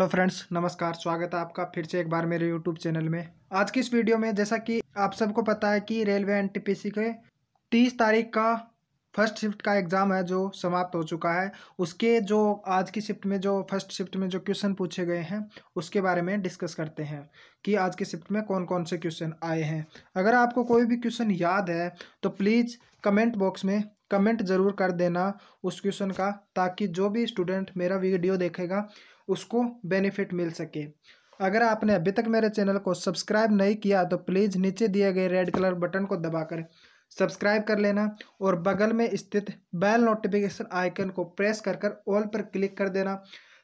hello friends नमस्कार स्वागत है आपका फिर से एक बार मेरे यूट्यूब चैनल में आज की इस वीडियो में जैसा कि आप सबको पता है कि रेलवे एनटीपीसी के 30 तारीख का फर्स्ट शिफ्ट का एग्ज़ाम है जो समाप्त हो चुका है उसके जो आज की शिफ्ट में जो फर्स्ट शिफ्ट में जो क्वेश्चन पूछे गए हैं उसके बारे में डिस्कस करते हैं कि आज के शिफ्ट में कौन कौन से क्वेश्चन आए हैं अगर आपको कोई भी क्वेश्चन याद है तो प्लीज़ कमेंट बॉक्स में कमेंट ज़रूर कर देना उस क्वेश्चन का ताकि जो भी स्टूडेंट मेरा वीडियो देखेगा उसको बेनिफिट मिल सके अगर आपने अभी तक मेरे चैनल को सब्सक्राइब नहीं किया तो प्लीज़ नीचे दिए गए रेड कलर बटन को दबाकर सब्सक्राइब कर लेना और बगल में स्थित बेल नोटिफिकेशन आइकन को प्रेस कर कर ऑल पर क्लिक कर देना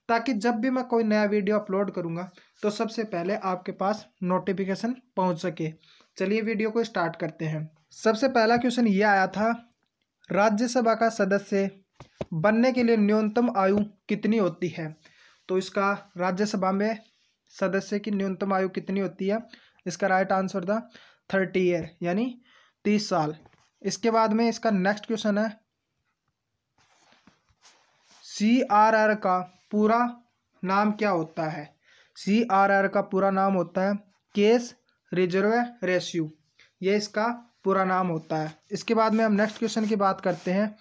ताकि जब भी मैं कोई नया वीडियो अपलोड करूँगा तो सबसे पहले आपके पास नोटिफिकेशन पहुँच सके चलिए वीडियो को स्टार्ट करते हैं सबसे पहला क्वेश्चन ये आया था राज्यसभा का सदस्य बनने के लिए न्यूनतम आयु कितनी होती है तो इसका राज्यसभा में सदस्य की न्यूनतम आयु कितनी होती है इसका राइट आंसर था थर्टी ईयर यानी तीस साल इसके बाद में इसका नेक्स्ट क्वेश्चन है सी आर आर का पूरा नाम क्या होता है सी आर आर का पूरा नाम होता है केस रिजर्व रेशियो ये इसका पूरा नाम होता है इसके बाद में हम नेक्स्ट क्वेश्चन की बात करते हैं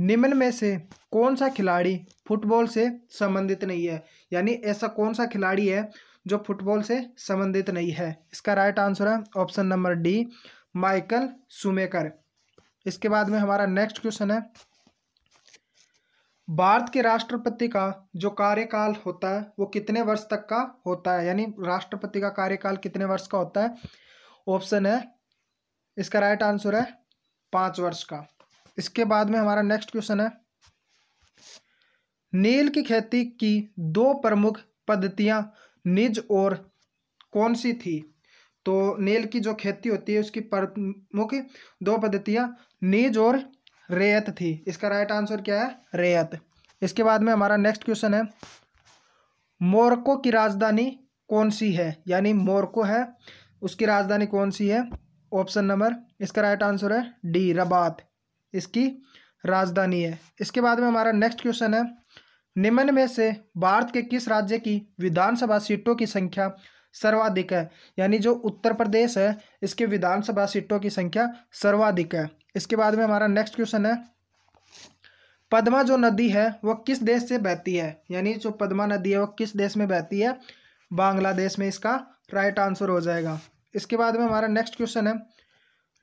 निम्न में से कौन सा खिलाड़ी फुटबॉल से संबंधित नहीं है यानी ऐसा कौन सा खिलाड़ी है जो फुटबॉल से संबंधित नहीं है इसका राइट आंसर है option number D Michael Schumacher इसके बाद में हमारा नेक्स्ट क्वेश्चन है भारत के राष्ट्रपति का जो कार्यकाल होता है वो कितने वर्ष तक का होता है यानी राष्ट्रपति का कार्यकाल कितने वर्ष का होता है ऑप्शन है इसका राइट आंसर है पाँच वर्ष का इसके बाद में हमारा नेक्स्ट क्वेश्चन है नील की खेती की दो प्रमुख पद्धतियां निज और कौन सी थी तो नील की जो खेती होती है उसकी प्रमुख दो पद्धतियां निज और रेयत थी इसका राइट आंसर क्या है रेयत इसके बाद में हमारा नेक्स्ट क्वेश्चन है मोरको की राजधानी कौन सी है यानी मोरको है उसकी राजधानी कौन सी है ऑप्शन नंबर इसका राइट आंसर है डी रबात इसकी राजधानी है इसके बाद में हमारा नेक्स्ट क्वेश्चन है निम्न में से भारत के किस राज्य की विधानसभा सीटों की संख्या सर्वाधिक है यानी जो उत्तर प्रदेश है इसके विधानसभा सीटों की संख्या सर्वाधिक है इसके बाद में हमारा नेक्स्ट क्वेश्चन है पद्मा जो नदी है वह किस देश से बहती है यानी जो पद्मा नदी है वह किस देश में बहती है बांग्लादेश में इसका राइट आंसर हो जाएगा इसके बाद में हमारा नेक्स्ट क्वेश्चन है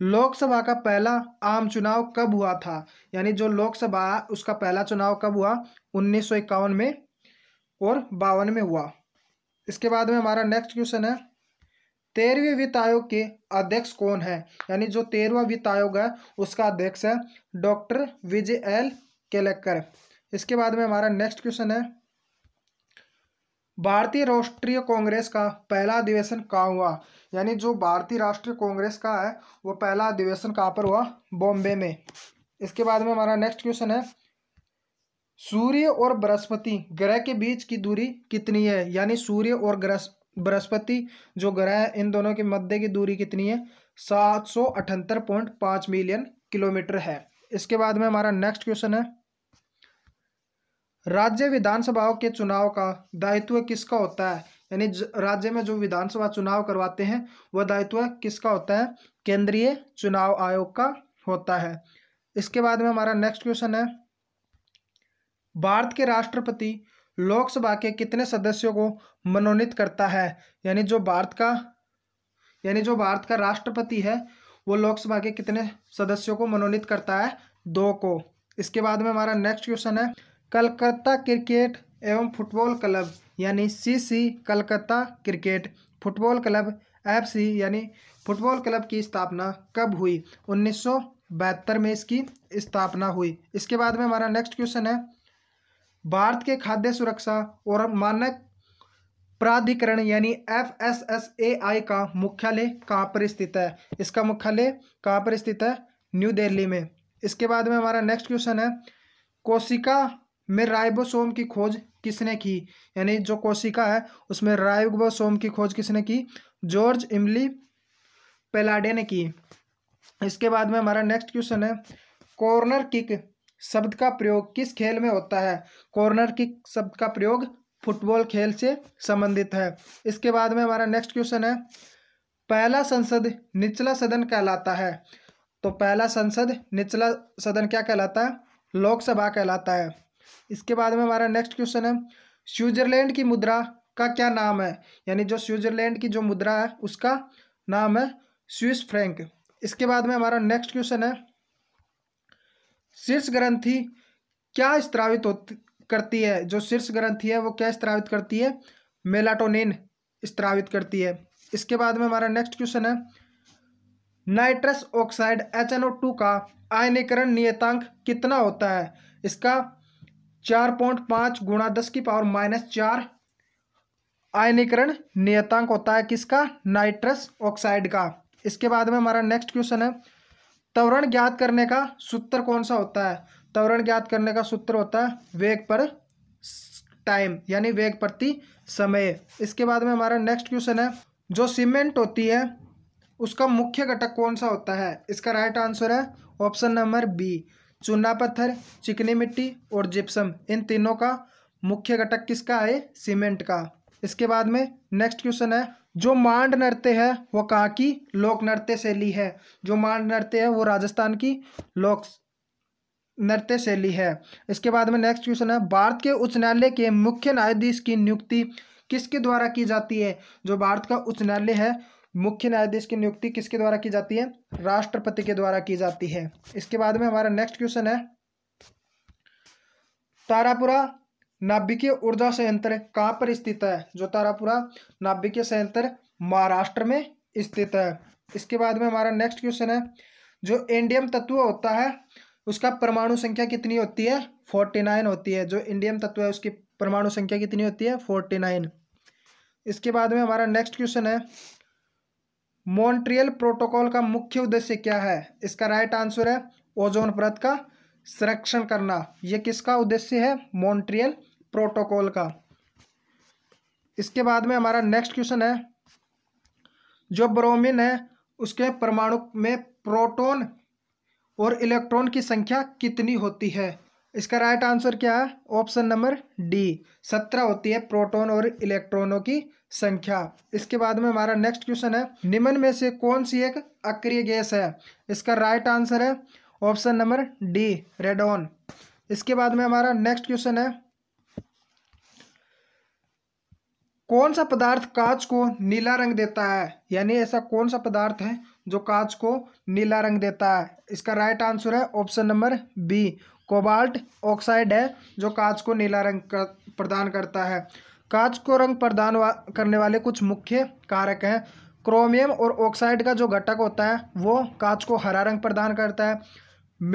लोकसभा का पहला आम चुनाव कब हुआ था यानी जो लोकसभा उसका पहला चुनाव कब हुआ उन्नीस में और बावन में हुआ इसके बाद में हमारा नेक्स्ट क्वेश्चन है तेरहवें वित्त आयोग के अध्यक्ष कौन है यानी जो तेरहवा वित्त आयोग है उसका अध्यक्ष है डॉक्टर विजय एल केलेक्कर इसके बाद में हमारा नेक्स्ट क्वेश्चन है भारतीय राष्ट्रीय कांग्रेस का पहला अधिवेशन कहाँ हुआ यानी जो भारतीय राष्ट्रीय कांग्रेस का है वो पहला अधिवेशन कहाँ पर हुआ बॉम्बे में इसके बाद में हमारा नेक्स्ट क्वेश्चन है सूर्य और बृहस्पति ग्रह के बीच की दूरी कितनी है यानी सूर्य और ग्रह बृहस्पति जो ग्रह है इन दोनों के मध्य की दूरी कितनी है सात सौ अठहत्तर पॉइंट पाँच मिलियन किलोमीटर है इसके बाद में हमारा नेक्स्ट क्वेश्चन है राज्य विधानसभाओं के चुनाव का दायित्व किसका होता है यानी राज्य में जो विधानसभा चुनाव करवाते हैं वह दायित्व किसका होता है केंद्रीय चुनाव आयोग का होता है इसके बाद में हमारा नेक्स्ट क्वेश्चन है भारत के राष्ट्रपति लोकसभा के कितने सदस्यों को मनोनीत करता है यानी जो भारत का यानी जो भारत का राष्ट्रपति है वो लोकसभा के कितने सदस्यों को मनोनीत करता है दो को इसके बाद में हमारा नेक्स्ट क्वेश्चन है कलकत्ता क्रिकेट एवं फुटबॉल क्लब यानी C C Calcutta cricket football club F C यानी फुटबॉल क्लब की स्थापना कब हुई उन्नीस में इसकी स्थापना हुई इसके बाद में हमारा नेक्स्ट क्वेश्चन है भारत के खाद्य सुरक्षा और मानक प्राधिकरण यानी F S S A I का मुख्यालय कहाँ पर स्थित है इसका मुख्यालय कहाँ पर स्थित है न्यू दिल्ली में इसके बाद में हमारा नेक्स्ट क्वेश्चन है कोशिका में राइबोसोम की खोज किसने की यानी जो कोशिका है उसमें राइबोसोम की खोज किसने की जॉर्ज इमली पेलाडे ने की इसके बाद में हमारा नेक्स्ट क्वेश्चन है कॉर्नर किक शब्द का प्रयोग किस खेल में होता है कॉर्नर किक शब्द का प्रयोग फुटबॉल खेल से संबंधित है इसके बाद में हमारा नेक्स्ट क्वेश्चन है पहला संसद निचला सदन कहलाता है तो पहला संसद निचला सदन क्या कहलाता है लोकसभा कहलाता है इसके बाद में हमारा नेक्स्ट क्वेश्चन है स्विट्जरलैंड की मुद्रा का क्या नाम है यानी जो स्विट्जरलैंड की जो मुद्रा है उसका नाम है स्विस फ्रैंक इसके बाद में हमारा नेक्स्ट क्वेश्चन है शीर्ष ग्रंथि क्या स्त्रावित करती है जो शीर्ष ग्रंथि है वो क्या स्त्रावित करती है मेलाटोनिन स्त्रावित करती है इसके बाद में हमारा नेक्स्ट क्वेश्चन है नाइट्रस ऑक्साइड एच का आयनीकरण नियतांक कितना होता है इसका चार पॉइंट पाँच गुणा दस की पावर माइनस चार आयनीकरण नियतांक होता है किसका नाइट्रस ऑक्साइड का इसके बाद में हमारा नेक्स्ट क्वेश्चन है त्वरण ज्ञात करने का सूत्र कौन सा होता है त्वरण ज्ञात करने का सूत्र होता है वेग पर टाइम यानी वेग प्रति समय इसके बाद में हमारा नेक्स्ट क्वेश्चन है जो सीमेंट होती है उसका मुख्य घटक कौन सा होता है इसका राइट आंसर है ऑप्शन नंबर बी चूना पत्थर चिकनी मिट्टी और जिप्सम इन तीनों का मुख्य घटक किसका है सीमेंट का इसके बाद में नेक्स्ट क्वेश्चन है जो मांड नृत्य है वो कहाँ की लोक नृत्य शैली है जो मांड नृत्य है वो राजस्थान की लोक नृत्य शैली है इसके बाद में नेक्स्ट क्वेश्चन है भारत के उच्च न्यायालय के मुख्य न्यायाधीश की नियुक्ति किसके द्वारा की जाती है जो भारत का उच्च न्यायालय है मुख्य न्यायाधीश की नियुक्ति किसके द्वारा की जाती है राष्ट्रपति के द्वारा की जाती है इसके बाद में हमारा नेक्स्ट क्वेश्चन है तारापुरा नाभिकीय ऊर्जा संयंत्र कहाँ पर स्थित है जो तारापुरा नाभिकीय संयंत्र महाराष्ट्र में स्थित है इसके बाद में हमारा नेक्स्ट क्वेश्चन है जो इंडियम तत्व होता है उसका परमाणु संख्या कितनी होती है फोर्टी नाइन होती है जो इंडियम तत्व है उसकी परमाणु संख्या कितनी होती है फोर्टी नाइन इसके बाद में हमारा नेक्स्ट क्वेश्चन है मॉन्ट्रियल प्रोटोकॉल का मुख्य उद्देश्य क्या है इसका राइट आंसर है ओजोन परत का संरक्षण करना यह किसका उद्देश्य है मॉन्ट्रियल प्रोटोकॉल का इसके बाद में हमारा नेक्स्ट क्वेश्चन है जो ब्रोमिन है उसके परमाणु में प्रोटोन और इलेक्ट्रॉन की संख्या कितनी होती है इसका राइट आंसर क्या है ऑप्शन नंबर डी सत्रह होती है प्रोटॉन और इलेक्ट्रॉनों की संख्या इसके बाद में हमारा नेक्स्ट क्वेश्चन है निम्न में से कौन सी एक अक्रिय गैस है इसका राइट आंसर है ऑप्शन नंबर डी रेडोन इसके बाद में हमारा नेक्स्ट क्वेश्चन है कौन सा पदार्थ कांच को नीला रंग देता है यानी ऐसा कौन सा पदार्थ है जो कांच को नीला रंग देता है इसका राइट आंसर है option number B cobalt oxide है जो कांच को नीला रंग कर, प्रदान करता है कांच को रंग प्रदान वा, करने वाले कुछ मुख्य कारक हैं क्रोमियम और ऑक्साइड का जो घटक होता है वो कांच को हरा रंग प्रदान करता है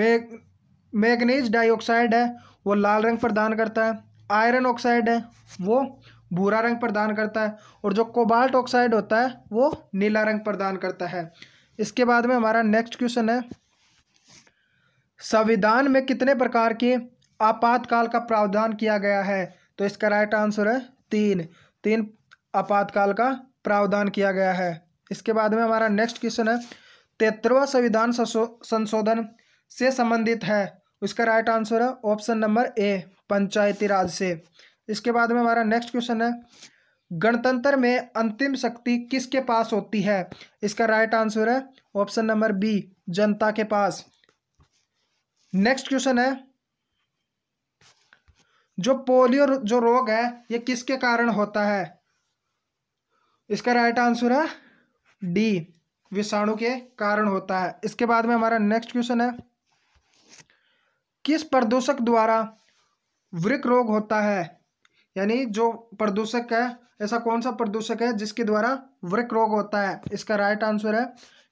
मैग मैगनीज डाइऑक्साइड है वो लाल रंग प्रदान करता है आयरन ऑक्साइड है वो भूरा रंग प्रदान करता है और जो कोबाल्ट ऑक्साइड होता है वो नीला रंग प्रदान करता है इसके बाद में हमारा नेक्स्ट क्वेश्चन है संविधान में कितने प्रकार के आपातकाल का प्रावधान किया गया है तो इसका राइट आंसर है तीन तीन आपातकाल का प्रावधान किया गया है इसके बाद में हमारा नेक्स्ट क्वेश्चन है तेतरवा संविधान संशोधन से संबंधित है उसका राइट आंसर है option number A Panchayati Raj से इसके बाद में हमारा नेक्स्ट क्वेश्चन है गणतंत्र में अंतिम शक्ति किसके पास होती है इसका राइट आंसर है ऑप्शन नंबर बी जनता के पास नेक्स्ट क्वेश्चन है जो पोलियो जो रोग है ये किसके कारण होता है इसका राइट आंसर है डी विषाणु के कारण होता है इसके बाद में हमारा नेक्स्ट क्वेश्चन है किस प्रदूषक द्वारा वृक रोग होता है यानी जो प्रदूषक है ऐसा कौन सा प्रदूषक है जिसके द्वारा वृक रोग होता है इसका राइट आंसर है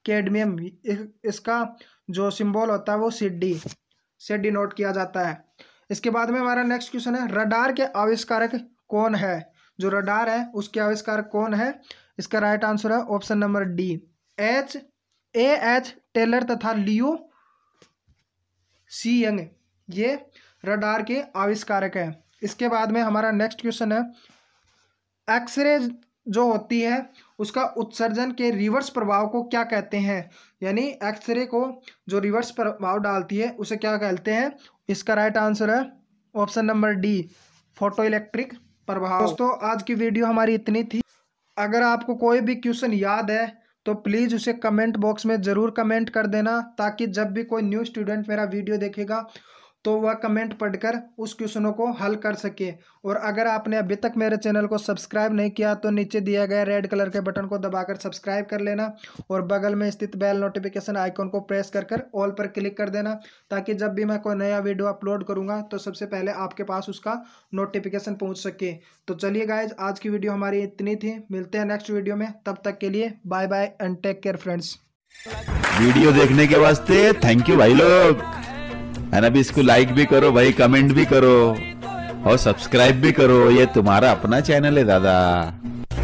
कैडमियम इसका जो सिंबल होता है वो सी डी से डिनोट किया जाता है इसके बाद में हमारा नेक्स्ट क्वेश्चन है रडार के आविष्कारक कौन है जो रडार है उसके आविष्कारक कौन है इसका राइट आंसर है option number D H A H Taylor तथा लियो सी यंग ये रडार के आविष्कारक है इसके बाद में हमारा नेक्स्ट क्वेश्चन है एक्सरे जो होती है उसका उत्सर्जन के रिवर्स प्रभाव को क्या कहते हैं यानी एक्सरे को जो रिवर्स प्रभाव डालती है उसे क्या कहते हैं इसका राइट आंसर है option number D photoelectric प्रभाव दोस्तों आज की वीडियो हमारी इतनी थी अगर आपको कोई भी क्वेश्चन याद है तो प्लीज़ उसे कमेंट बॉक्स में ज़रूर कमेंट कर देना ताकि जब भी कोई न्यू स्टूडेंट मेरा वीडियो देखेगा तो वह कमेंट पढ़कर उस क्वेश्चनों को हल कर सके और अगर आपने अभी तक मेरे चैनल को सब्सक्राइब नहीं किया तो नीचे दिया गया रेड कलर के बटन को दबाकर सब्सक्राइब कर लेना और बगल में स्थित बेल नोटिफिकेशन आइकॉन को प्रेस कर कर ऑल पर क्लिक कर देना ताकि जब भी मैं कोई नया वीडियो अपलोड करूँगा तो सबसे पहले आपके पास उसका नोटिफिकेशन पहुँच सके तो चलिए गाइज आज की वीडियो हमारी इतनी थी मिलते हैं नेक्स्ट वीडियो में तब तक के लिए bye bye and take care friends video देखने के वास्ते थैंक यू भाई लोग और अभी इसको लाइक भी करो भाई कमेंट भी करो और सब्सक्राइब भी करो ये तुम्हारा अपना चैनल है दादा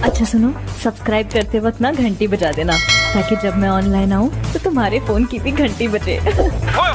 अच्छा सुनो सब्सक्राइब करते वक्त ना घंटी बजा देना ताकि जब मैं ऑनलाइन आऊँ तो तुम्हारे फोन की भी घंटी बजे